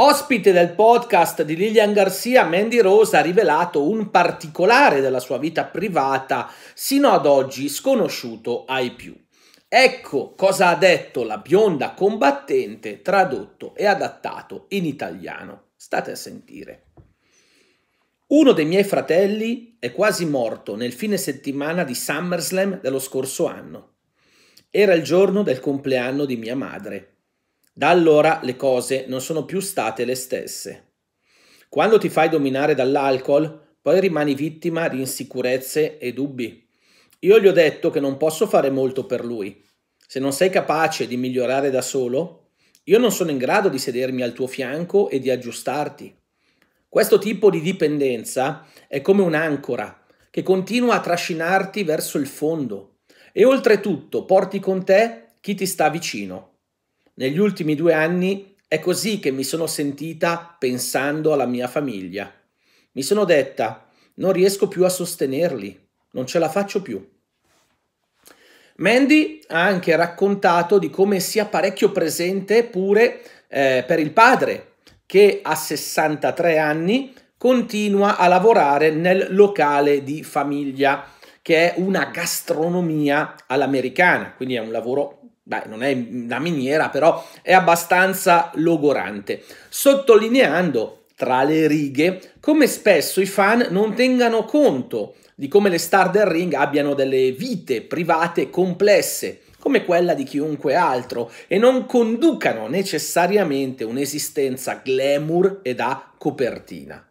Ospite del podcast di Lilian Garcia, Mandy Rose ha rivelato un particolare della sua vita privata sino ad oggi sconosciuto ai più. Ecco cosa ha detto la bionda combattente tradotto e adattato in italiano. State a sentire. Uno dei miei fratelli è quasi morto nel fine settimana di SummerSlam dello scorso anno. Era il giorno del compleanno di mia madre da allora le cose non sono più state le stesse. Quando ti fai dominare dall'alcol, poi rimani vittima di insicurezze e dubbi. Io gli ho detto che non posso fare molto per lui. Se non sei capace di migliorare da solo, io non sono in grado di sedermi al tuo fianco e di aggiustarti. Questo tipo di dipendenza è come un'ancora che continua a trascinarti verso il fondo e oltretutto porti con te chi ti sta vicino negli ultimi due anni è così che mi sono sentita pensando alla mia famiglia. Mi sono detta, non riesco più a sostenerli, non ce la faccio più. Mandy ha anche raccontato di come sia parecchio presente pure eh, per il padre, che a 63 anni continua a lavorare nel locale di famiglia, che è una gastronomia all'americana, quindi è un lavoro Beh, non è una miniera, però è abbastanza logorante, sottolineando tra le righe come spesso i fan non tengano conto di come le star del ring abbiano delle vite private complesse, come quella di chiunque altro, e non conducano necessariamente un'esistenza glamour e da copertina.